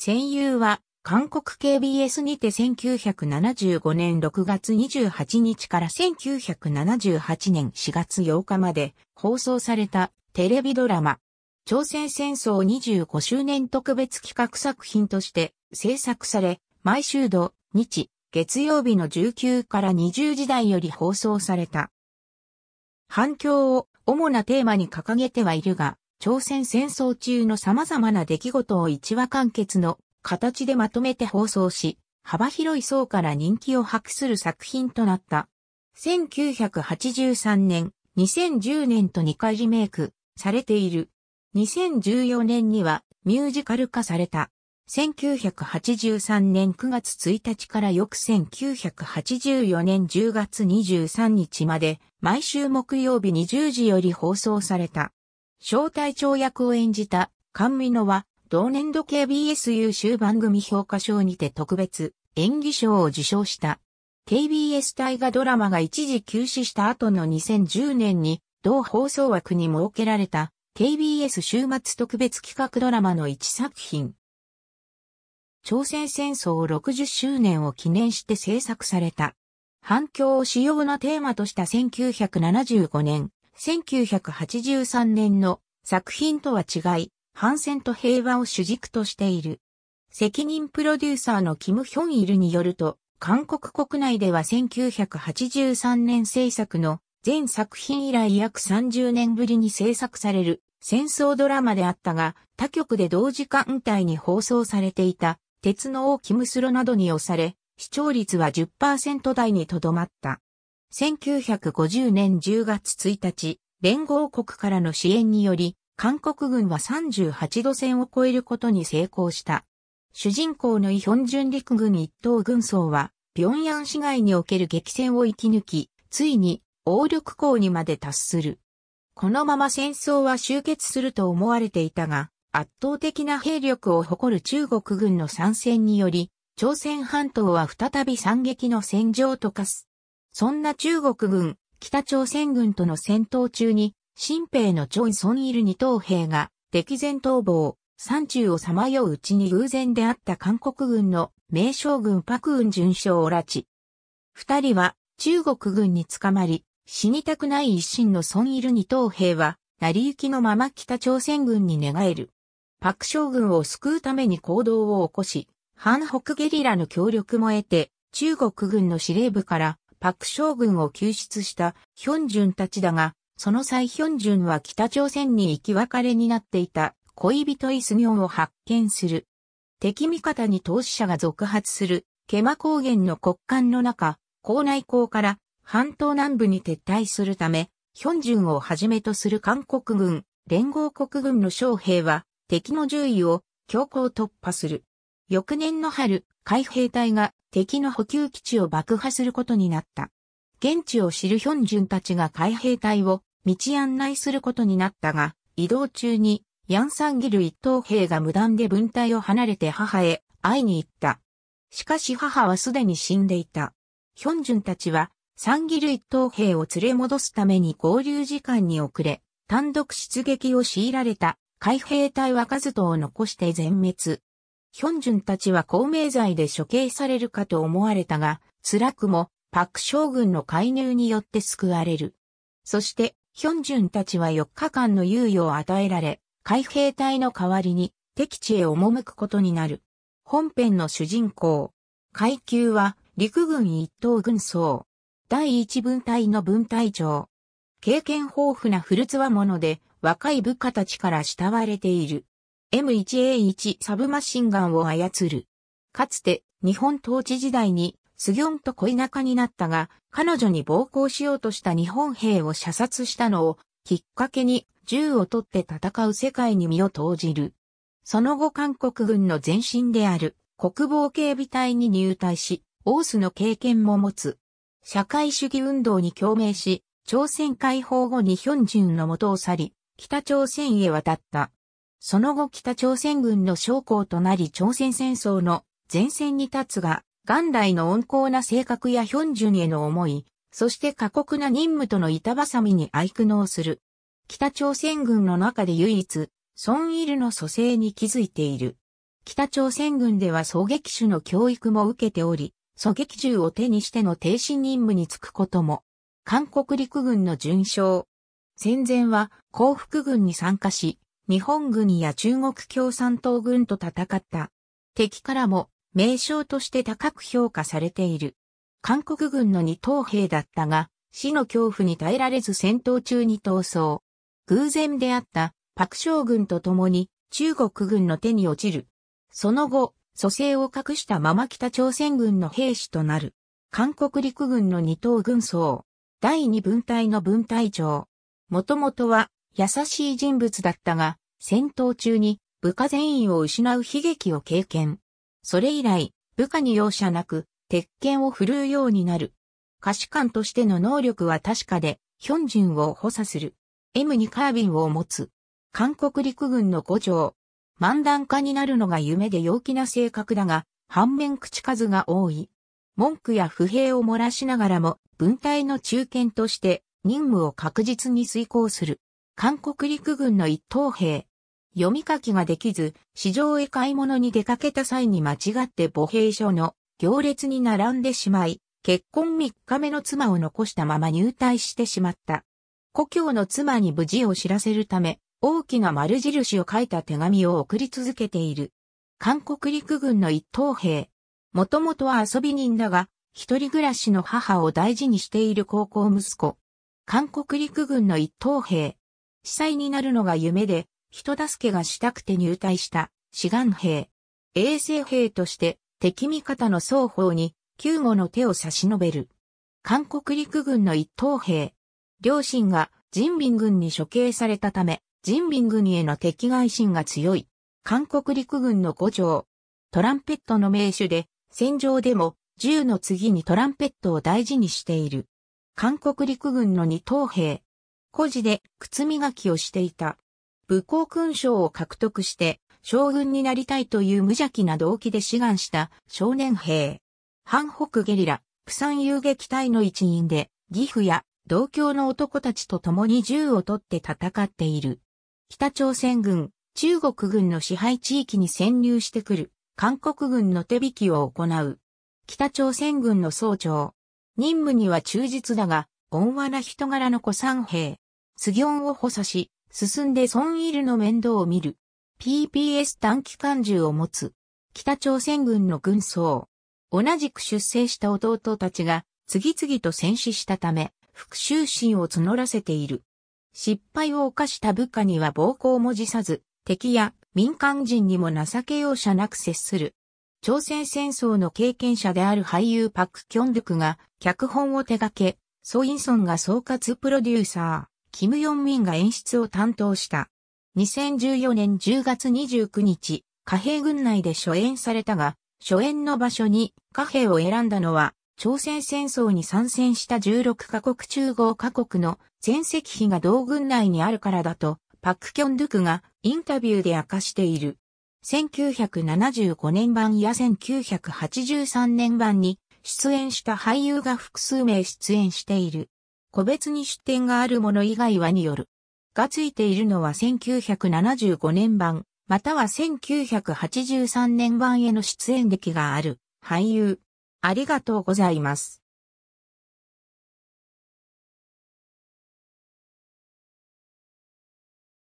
戦友は、韓国 KBS にて1975年6月28日から1978年4月8日まで放送されたテレビドラマ、朝鮮戦争25周年特別企画作品として制作され、毎週土、日、月曜日の19から20時台より放送された。反響を主なテーマに掲げてはいるが、朝鮮戦争中の様々な出来事を一話完結の形でまとめて放送し、幅広い層から人気を博する作品となった。1983年、2010年と2回リメイクされている。2014年にはミュージカル化された。1983年9月1日から翌1984年10月23日まで毎週木曜日20時より放送された。小隊長役を演じた、神美野は、同年度 KBS 優秀番組評価賞にて特別演技賞を受賞した。KBS 大河ドラマが一時休止した後の2010年に同放送枠に設けられた KBS 週末特別企画ドラマの一作品。朝鮮戦争60周年を記念して制作された。反響を主要なテーマとした1975年、1983年の作品とは違い、反戦と平和を主軸としている。責任プロデューサーのキム・ヒョンイルによると、韓国国内では1983年制作の全作品以来約30年ぶりに制作される戦争ドラマであったが、他局で同時間帯に放送されていた鉄の王キムスロなどに押され、視聴率は10%台にとどまった。1950年10月1日、連合国からの支援により、韓国軍は38度線を超えることに成功した。主人公のイ・ヒョンジュン陸軍一等軍曹は、平壌市街における激戦を生き抜き、ついに、王力港にまで達する。このまま戦争は終結すると思われていたが、圧倒的な兵力を誇る中国軍の参戦により、朝鮮半島は再び惨劇の戦場と化す。そんな中国軍、北朝鮮軍との戦闘中に、新兵のチョン・ソン・イル二等兵が、敵前逃亡、山中をさまよううちに偶然出会った韓国軍の名将軍パク・ウン巡将を拉致。二人は中国軍に捕まり、死にたくない一心の孫イル二等兵は、成り行きのまま北朝鮮軍に寝返る。パク将軍を救うために行動を起こし、反北ゲリラの協力も得て、中国軍の司令部からパク将軍を救出したヒョンジュンたちだが、その際ヒョンジュンは北朝鮮に行き別れになっていた恋人イスギョンを発見する。敵味方に投資者が続発する、ケマ高原の国間の中、校内港から半島南部に撤退するため、ヒョンジュンをはじめとする韓国軍、連合国軍の将兵は、敵の獣医を強行突破する。翌年の春、海兵隊が敵の補給基地を爆破することになった。現地を知るヒョンジュンたちが海兵隊を道案内することになったが、移動中にヤンサンギル一等兵が無断で分隊を離れて母へ会いに行った。しかし母はすでに死んでいた。ヒョンジュンたちはサンギル一等兵を連れ戻すために合流時間に遅れ、単独出撃を強いられた海兵隊は数とを残して全滅。ヒョンジュンたちは公明罪で処刑されるかと思われたが、辛くもパク将軍の介入によって救われる。そして、ヒョンジュンたちは4日間の猶予を与えられ、海兵隊の代わりに敵地へ赴くことになる。本編の主人公。階級は陸軍一等軍曹。第一分隊の分隊長。経験豊富な古つわ者で若い部下たちから慕われている。M1A1 サブマシンガンを操る。かつて日本統治時代にスギョンと恋仲になったが、彼女に暴行しようとした日本兵を射殺したのをきっかけに銃を取って戦う世界に身を投じる。その後韓国軍の前身である国防警備隊に入隊し、オースの経験も持つ。社会主義運動に共鳴し、朝鮮解放後にヒョンジュンの元を去り、北朝鮮へ渡った。その後北朝鮮軍の将校となり朝鮮戦争の前線に立つが、元来の温厚な性格やヒョンジュンへの思い、そして過酷な任務との板挟みに愛苦悩する。北朝鮮軍の中で唯一、ソンイルの蘇生に気づいている。北朝鮮軍では狙撃手の教育も受けており、狙撃銃を手にしての停止任務に就くことも、韓国陸軍の準将。戦前は降伏軍に参加し、日本軍や中国共産党軍と戦った。敵からも名称として高く評価されている。韓国軍の二等兵だったが、死の恐怖に耐えられず戦闘中に逃走。偶然出会ったパク将軍と共に中国軍の手に落ちる。その後、蘇生を隠したまま北朝鮮軍の兵士となる。韓国陸軍の二等軍曹。第二分隊の分隊長。もともとは優しい人物だったが、戦闘中に部下全員を失う悲劇を経験。それ以来、部下に容赦なく、鉄拳を振るうようになる。歌詞官としての能力は確かで、ヒョンジュンを補佐する。M にカービンを持つ。韓国陸軍の五条。漫談家になるのが夢で陽気な性格だが、反面口数が多い。文句や不平を漏らしながらも、文体の中堅として任務を確実に遂行する。韓国陸軍の一等兵。読み書きができず、市場へ買い物に出かけた際に間違って母兵所の行列に並んでしまい、結婚3日目の妻を残したまま入隊してしまった。故郷の妻に無事を知らせるため、大きな丸印を書いた手紙を送り続けている。韓国陸軍の一等兵。もともとは遊び人だが、一人暮らしの母を大事にしている高校息子。韓国陸軍の一等兵。司祭になるのが夢で、人助けがしたくて入隊した志願兵。衛生兵として敵味方の双方に救護の手を差し伸べる。韓国陸軍の一等兵。両親が人民軍に処刑されたため、人民軍への敵外心が強い。韓国陸軍の五条。トランペットの名手で、戦場でも銃の次にトランペットを大事にしている。韓国陸軍の二等兵。孤児で靴磨きをしていた。武功勲章を獲得して、将軍になりたいという無邪気な動機で志願した少年兵。反北ゲリラ、プサン遊撃隊の一員で、義父や同郷の男たちと共に銃を取って戦っている。北朝鮮軍、中国軍の支配地域に潜入してくる、韓国軍の手引きを行う。北朝鮮軍の総長。任務には忠実だが、温和な人柄の古三兵。次音を補佐し、進んでソンイルの面倒を見る。PPS 短期間銃を持つ。北朝鮮軍の軍曹。同じく出征した弟たちが次々と戦死したため、復讐心を募らせている。失敗を犯した部下には暴行も辞さず、敵や民間人にも情け容赦なく接する。朝鮮戦争の経験者である俳優パク・キョンドゥクが脚本を手掛け、ソインソンが総括プロデューサー、キム・ヨンミンが演出を担当した。2014年10月29日、貨幣軍内で初演されたが、初演の場所に貨幣を選んだのは、朝鮮戦争に参戦した16カ国中5カ国の全席費が同軍内にあるからだと、パク・キョンドゥクがインタビューで明かしている。1975年版や1983年版に出演した俳優が複数名出演している。個別に出展があるもの以外はによる。がついているのは1975年版、または1983年版への出演歴がある俳優。ありがとうございます。